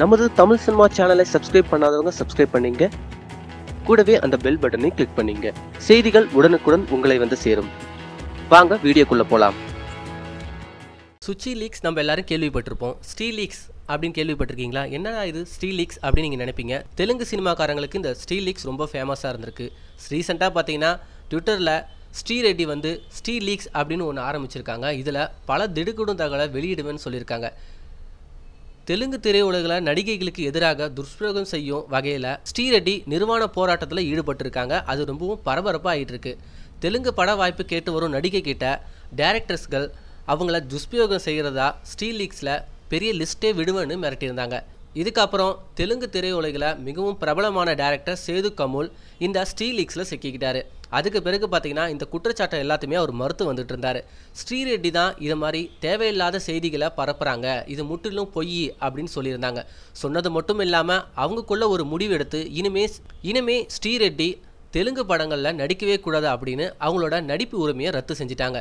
நமது தமிழ் சினிமா சேனலை சப்ஸ்கிரைப் பண்ணாதவங்க சப்ஸ்கிரைப் பண்ணிங்க கூடவே அந்த பெல் பட்டனை கிளிக் பண்ணிங்க செய்திகள் உடனுக்குடன் உங்களை வந்து சேரும் வாங்க வீடியோக்குள்ளே போகலாம் சுச்சி லீக்ஸ் நம்ம எல்லாரும் கேள்விப்பட்டிருப்போம் ஸ்ரீ லீக்ஸ் அப்படின்னு கேள்விப்பட்டிருக்கீங்களா என்னடா இது ஸ்ரீ லீக்ஸ் அப்படின்னு நீங்கள் நினைப்பீங்க தெலுங்கு சினிமாக்காரங்களுக்கு இந்த ஸ்ரீ லீக்ஸ் ரொம்ப ஃபேமஸாக இருந்திருக்கு ரீசெண்டாக பார்த்தீங்கன்னா ட்விட்டரில் ஸ்ரீ ரெட்டி வந்து ஸ்ரீ லீக்ஸ் அப்படின்னு ஒன்று ஆரம்பிச்சிருக்காங்க இதில் பல திடுக்குடும் தகவலை வெளியிடுவேன்னு சொல்லியிருக்காங்க தெலுங்கு திரையுலகில் நடிகைகளுக்கு எதிராக துஷ்பிரயோகம் செய்யும் வகையில் ஸ்ரீரெட்டி நிர்வாண போராட்டத்தில் ஈடுபட்டிருக்காங்க அது ரொம்பவும் பரபரப்பாக ஆகிட்டு இருக்கு தெலுங்கு பட வாய்ப்பு கேட்டு வரும் நடிகை கிட்ட டேரக்டர்ஸ்கள் அவங்கள துஷ்பிரயோகம் செய்கிறதா ஸ்ரீலீக்ஸில் பெரிய லிஸ்ட்டே விடுவேன்னு மிரட்டியிருந்தாங்க இதுக்கப்புறம் தெலுங்கு திரையுலகில் மிகவும் பிரபலமான டேரக்டர் சேது கமுல் இந்த ஸ்ரீ லீக்ஸில் சிக்கிக்கிட்டாரு அதுக்கு பிறகு பார்த்தீங்கன்னா இந்த குற்றச்சாட்டை எல்லாத்தையுமே அவர் மறுத்து வந்துட்டு இருந்தார் ஸ்ரீரெட்டி தான் இது மாதிரி தேவையில்லாத செய்திகளை பரப்புகிறாங்க இது முற்றிலும் பொய் அப்படின்னு சொல்லியிருந்தாங்க சொன்னது மட்டும் இல்லாமல் அவங்களுக்குள்ள ஒரு முடிவெடுத்து இனிமே இனிமே ஸ்ரீரெட்டி தெலுங்கு படங்களில் நடிக்கவே கூடாது அப்படின்னு அவங்களோட நடிப்பு உரிமையை ரத்து செஞ்சிட்டாங்க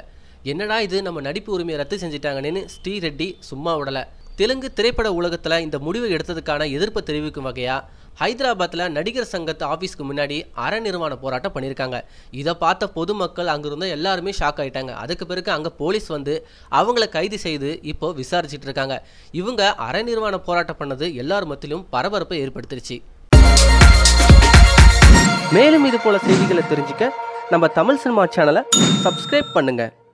என்னடா இது நம்ம நடிப்பு உரிமையை ரத்து செஞ்சிட்டாங்கன்னு ஸ்ரீரெட்டி சும்மா விடலை தெலுங்கு திரைப்பட உலகத்தில் இந்த முடிவை எடுத்ததுக்கான எதிர்ப்பு தெரிவிக்கும் வகையாக ஹைதராபாத்தில் நடிகர் சங்கத்து ஆஃபீஸ்க்கு முன்னாடி அறநிர்வாண போராட்டம் பண்ணியிருக்காங்க இதை பார்த்த பொதுமக்கள் அங்கிருந்த எல்லாருமே ஷாக் ஆகிட்டாங்க அதுக்கு பிறகு அங்கே போலீஸ் வந்து அவங்கள கைது செய்து இப்போ விசாரிச்சுட்டு இருக்காங்க இவங்க அறநிர்வாண போராட்டம் பண்ணது எல்லார் மத்தியிலும் பரபரப்பை ஏற்படுத்திருச்சு மேலும் இது போல செய்திகளை தெரிஞ்சுக்க நம்ம தமிழ் சினிமா சேனலை சப்ஸ்கிரைப் பண்ணுங்கள்